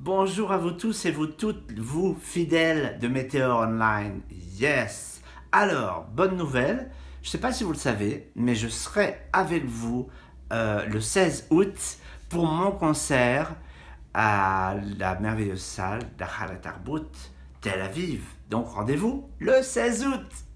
Bonjour à vous tous et vous toutes, vous fidèles de Météo Online. Yes Alors, bonne nouvelle, je ne sais pas si vous le savez, mais je serai avec vous euh, le 16 août pour mon concert à la merveilleuse salle d'Akhalat Arbout, Tel Aviv. Donc rendez-vous le 16 août